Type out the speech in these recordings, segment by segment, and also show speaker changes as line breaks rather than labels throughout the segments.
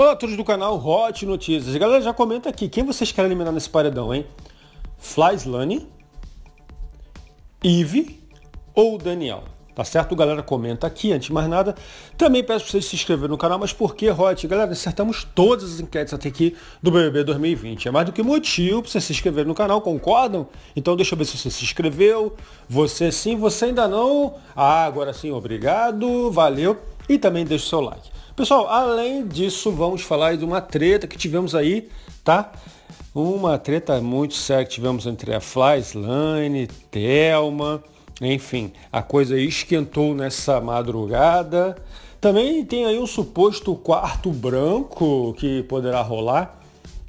Olá todos do canal Hot Notícias. Galera, já comenta aqui quem vocês querem eliminar nesse paredão, hein? Flyslane, Eve ou Daniel? Tá certo? Galera, comenta aqui, antes de mais nada. Também peço para vocês se inscreverem no canal, mas por que Hot? Galera, acertamos todas as enquetes até aqui do BBB 2020. É mais do que motivo para vocês se inscreverem no canal, concordam? Então deixa eu ver se você se inscreveu. Você sim, você ainda não. Ah, agora sim, obrigado, valeu. E também deixa o seu like. Pessoal, além disso, vamos falar de uma treta que tivemos aí, tá? Uma treta muito séria que tivemos entre a Flyslane, Thelma, enfim, a coisa esquentou nessa madrugada. Também tem aí um suposto quarto branco que poderá rolar.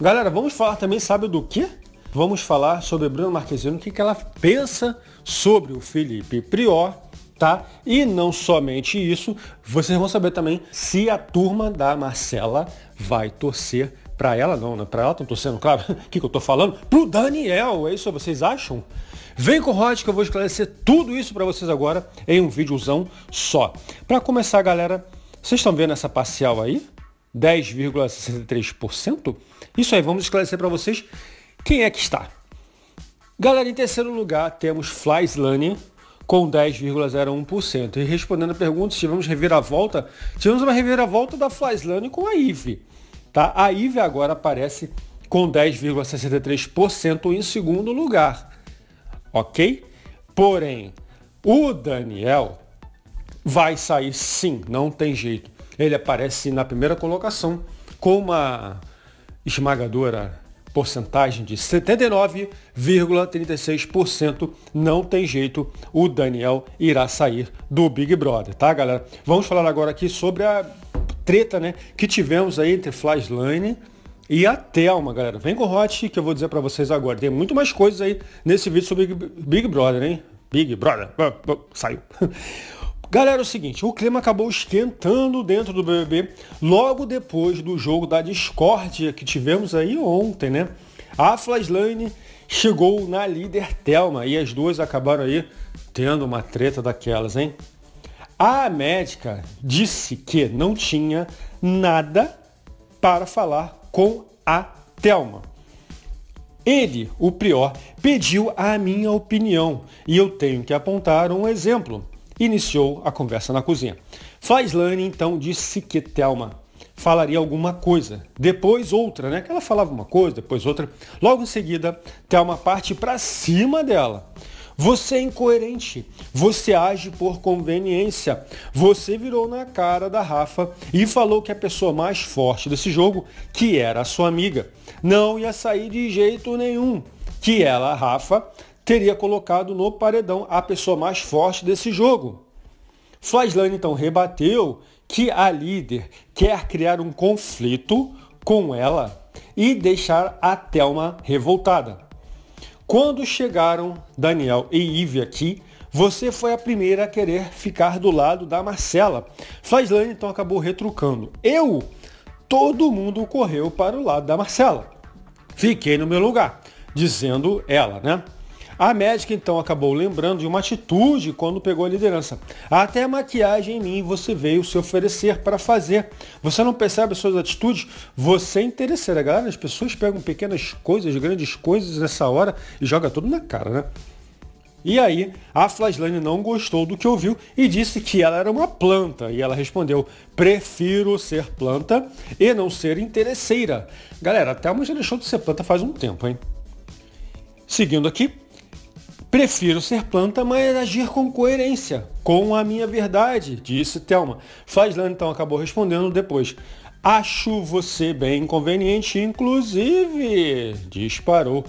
Galera, vamos falar também, sabe do quê? Vamos falar sobre Bruno Marquezino, o que, que ela pensa sobre o Felipe Prior tá? E não somente isso, vocês vão saber também se a turma da Marcela vai torcer para ela, não, né? Para ela estão torcendo, claro. O que, que eu tô falando? Pro Daniel, é isso vocês acham? Vem com o Rod que eu vou esclarecer tudo isso para vocês agora em um videozão só. Para começar, galera, vocês estão vendo essa parcial aí? 10,63%? Isso aí, vamos esclarecer para vocês quem é que está. Galera, em terceiro lugar temos Fly Flyslane, com 10,01%. E respondendo a pergunta se tivemos reviravolta, tivemos uma reviravolta da Flyslane com a IVE. Tá? A IVE agora aparece com 10,63% em segundo lugar. Ok? Porém, o Daniel vai sair sim, não tem jeito. Ele aparece na primeira colocação com uma esmagadora porcentagem de 79,36%, não tem jeito, o Daniel irá sair do Big Brother, tá galera? Vamos falar agora aqui sobre a treta, né, que tivemos aí entre Lane e a Thelma, galera. Vem com o Hot que eu vou dizer para vocês agora. Tem muito mais coisas aí nesse vídeo sobre Big Brother, hein? Big Brother. Saiu. Galera, é o seguinte, o clima acabou esquentando dentro do BBB logo depois do jogo da discórdia que tivemos aí ontem, né? A Flaslane chegou na líder Telma e as duas acabaram aí tendo uma treta daquelas, hein? A médica disse que não tinha nada para falar com a Telma. Ele, o prior, pediu a minha opinião e eu tenho que apontar um exemplo iniciou a conversa na cozinha. Faislane então disse que Thelma falaria alguma coisa, depois outra, né? Que ela falava uma coisa, depois outra. Logo em seguida, Thelma parte para cima dela. Você é incoerente, você age por conveniência. Você virou na cara da Rafa e falou que é a pessoa mais forte desse jogo, que era a sua amiga, não ia sair de jeito nenhum. Que ela, Rafa, teria colocado no paredão a pessoa mais forte desse jogo. Flaslane então rebateu que a líder quer criar um conflito com ela e deixar a Thelma revoltada. Quando chegaram Daniel e Ive aqui, você foi a primeira a querer ficar do lado da Marcela. Flaslane então acabou retrucando. Eu, todo mundo correu para o lado da Marcela. Fiquei no meu lugar, dizendo ela, né? A médica então acabou lembrando de uma atitude quando pegou a liderança. Até a maquiagem em mim você veio se oferecer para fazer. Você não percebe as suas atitudes? Você é interesseira, galera. As pessoas pegam pequenas coisas, grandes coisas nessa hora e joga tudo na cara, né? E aí, a Flaslane não gostou do que ouviu e disse que ela era uma planta. E ela respondeu: prefiro ser planta e não ser interesseira. Galera, a Thelma já deixou de ser planta faz um tempo, hein? Seguindo aqui, Prefiro ser planta, mas agir com coerência, com a minha verdade, disse Thelma. Fazlan então acabou respondendo depois. Acho você bem inconveniente, inclusive, disparou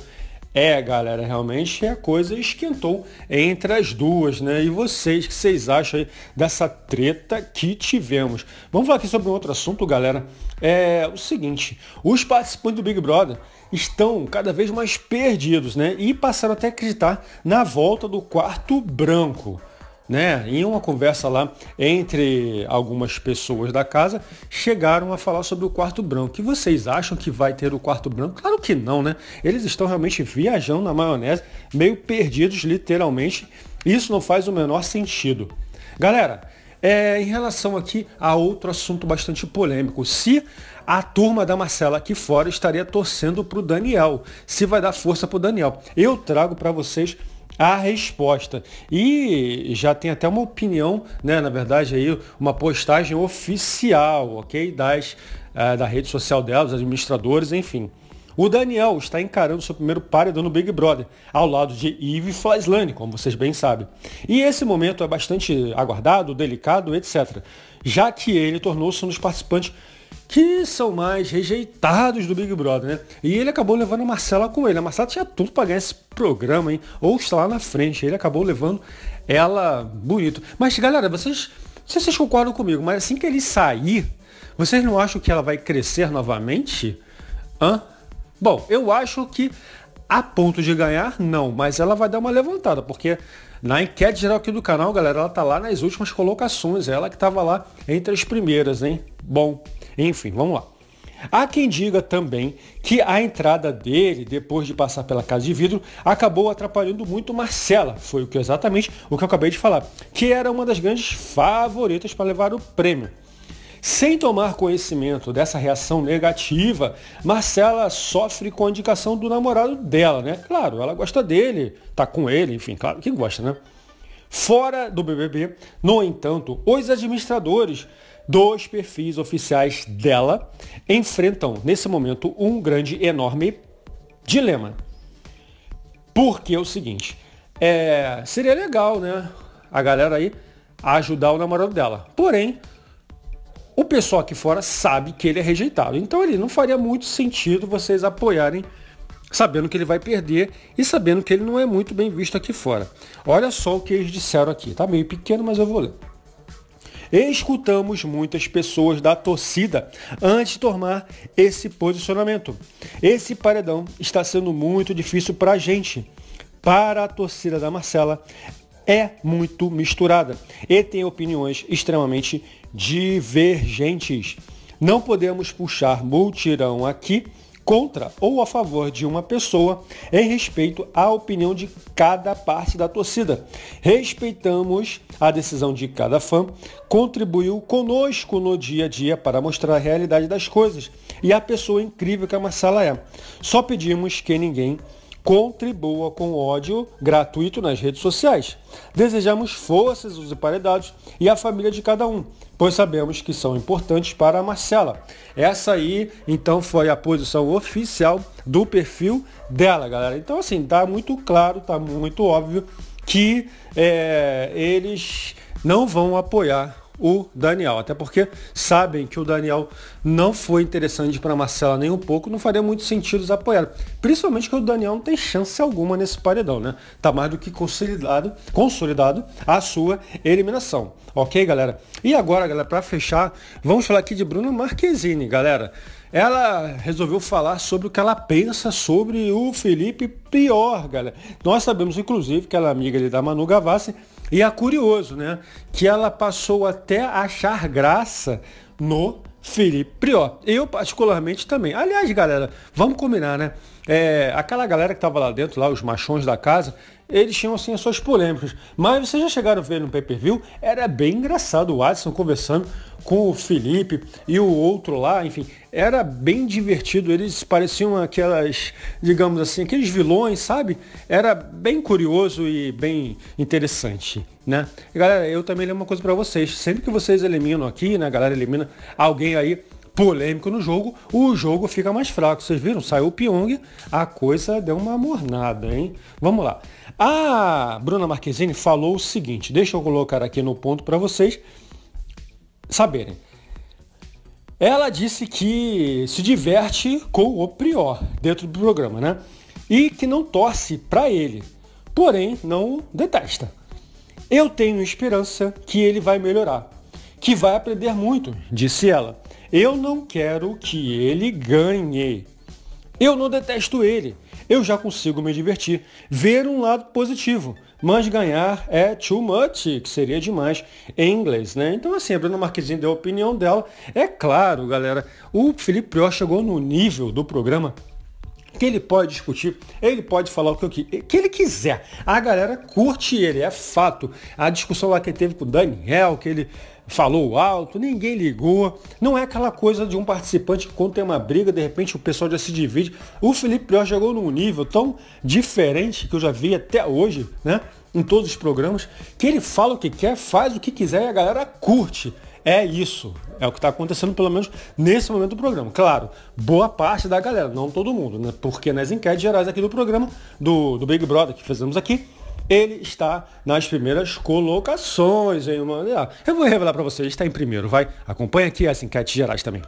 é, galera, realmente a coisa esquentou entre as duas, né? E vocês, o que vocês acham aí dessa treta que tivemos? Vamos falar aqui sobre um outro assunto, galera. É o seguinte, os participantes do Big Brother estão cada vez mais perdidos, né? E passaram até a acreditar na volta do quarto branco né, em uma conversa lá entre algumas pessoas da casa, chegaram a falar sobre o quarto branco. que vocês acham que vai ter o quarto branco? Claro que não, né? Eles estão realmente viajando na maionese, meio perdidos, literalmente. Isso não faz o menor sentido. Galera, é, em relação aqui a outro assunto bastante polêmico, se a turma da Marcela aqui fora estaria torcendo para o Daniel, se vai dar força para o Daniel. Eu trago para vocês a resposta. E já tem até uma opinião, né, na verdade, aí, uma postagem oficial, ok? Das, uh, da rede social dela, dos administradores, enfim. O Daniel está encarando seu primeiro paredão no Big Brother, ao lado de Yves Flaslane, como vocês bem sabem. E esse momento é bastante aguardado, delicado, etc. Já que ele tornou-se um dos participantes que são mais rejeitados do Big Brother, né? E ele acabou levando a Marcela com ele. A Marcela tinha tudo para ganhar esse programa, hein? Ou está lá na frente. Ele acabou levando ela bonito. Mas, galera, vocês, vocês concordam comigo, mas assim que ele sair, vocês não acham que ela vai crescer novamente? Hã? Bom, eu acho que a ponto de ganhar, não. Mas ela vai dar uma levantada, porque na enquete geral aqui do canal, galera, ela tá lá nas últimas colocações. Ela que tava lá entre as primeiras, hein? Bom, enfim, vamos lá. Há quem diga também que a entrada dele, depois de passar pela casa de vidro, acabou atrapalhando muito Marcela. Foi o que exatamente o que eu acabei de falar, que era uma das grandes favoritas para levar o prêmio. Sem tomar conhecimento dessa reação negativa, Marcela sofre com a indicação do namorado dela, né? Claro, ela gosta dele, tá com ele, enfim, claro que gosta, né? Fora do BBB, no entanto, os administradores Dois perfis oficiais dela enfrentam, nesse momento, um grande, enorme dilema. Porque é o seguinte, é, seria legal, né? A galera aí ajudar o namorado dela. Porém, o pessoal aqui fora sabe que ele é rejeitado. Então ele não faria muito sentido vocês apoiarem sabendo que ele vai perder e sabendo que ele não é muito bem visto aqui fora. Olha só o que eles disseram aqui. Tá meio pequeno, mas eu vou ler escutamos muitas pessoas da torcida antes de tomar esse posicionamento. Esse paredão está sendo muito difícil para a gente. Para a torcida da Marcela, é muito misturada e tem opiniões extremamente divergentes. Não podemos puxar multirão aqui contra ou a favor de uma pessoa em respeito à opinião de cada parte da torcida. Respeitamos a decisão de cada fã, contribuiu conosco no dia a dia para mostrar a realidade das coisas e a pessoa incrível que a Marcela é. Só pedimos que ninguém contribua com ódio gratuito nas redes sociais. Desejamos forças aos emparedados e à família de cada um pois sabemos que são importantes para a Marcela. Essa aí, então, foi a posição oficial do perfil dela, galera. Então, assim, tá muito claro, tá muito óbvio que é, eles não vão apoiar o Daniel. Até porque sabem que o Daniel não foi interessante para Marcela nem um pouco, não faria muito sentido apoiar. Principalmente que o Daniel não tem chance alguma nesse paredão, né? Tá mais do que consolidado, consolidado a sua eliminação. Ok, galera? E agora, galera, para fechar, vamos falar aqui de Bruna Marquezine, galera. Ela resolveu falar sobre o que ela pensa sobre o Felipe Pior, galera. Nós sabemos, inclusive, que ela é amiga ali da Manu Gavassi e é curioso, né? Que ela passou até a achar graça no Felipe Prior. Eu, particularmente, também. Aliás, galera, vamos combinar, né? É, aquela galera que tava lá dentro, lá, os machões da casa, eles tinham, assim, as suas polêmicas. Mas vocês já chegaram a ver no pay-per-view, era bem engraçado o Adson conversando com o Felipe e o outro lá, enfim, era bem divertido. Eles pareciam aquelas, digamos assim, aqueles vilões, sabe? Era bem curioso e bem interessante, né? Galera, eu também lembro uma coisa para vocês. Sempre que vocês eliminam aqui, né, galera elimina alguém aí polêmico no jogo, o jogo fica mais fraco. Vocês viram? Saiu o Pyong, a coisa deu uma mornada, hein? Vamos lá. A Bruna Marquezine falou o seguinte, deixa eu colocar aqui no ponto para vocês saberem. Ela disse que se diverte com o Prior dentro do programa, né? E que não torce para ele, porém não detesta. Eu tenho esperança que ele vai melhorar, que vai aprender muito, disse ela. Eu não quero que ele ganhe. Eu não detesto ele. Eu já consigo me divertir, ver um lado positivo. Mas ganhar é too much, que seria demais em inglês, né? Então assim, a Bruna Marquezine deu a opinião dela. É claro, galera, o Felipe Prior chegou no nível do programa que ele pode discutir, ele pode falar o que, que, ele quiser. A galera curte ele, é fato. A discussão lá que ele teve com o Daniel, que ele falou alto, ninguém ligou. Não é aquela coisa de um participante que quando tem uma briga, de repente o pessoal já se divide. O Felipe Prior chegou num nível tão diferente que eu já vi até hoje, né? Em todos os programas, que ele fala o que quer, faz o que quiser e a galera curte. É isso. É o que está acontecendo, pelo menos nesse momento do programa. Claro, boa parte da galera, não todo mundo, né? Porque nas enquetes gerais aqui do programa, do, do Big Brother que fizemos aqui, ele está nas primeiras colocações, hein, mano? Eu vou revelar para vocês, está em primeiro, vai. Acompanha aqui as enquetes gerais também.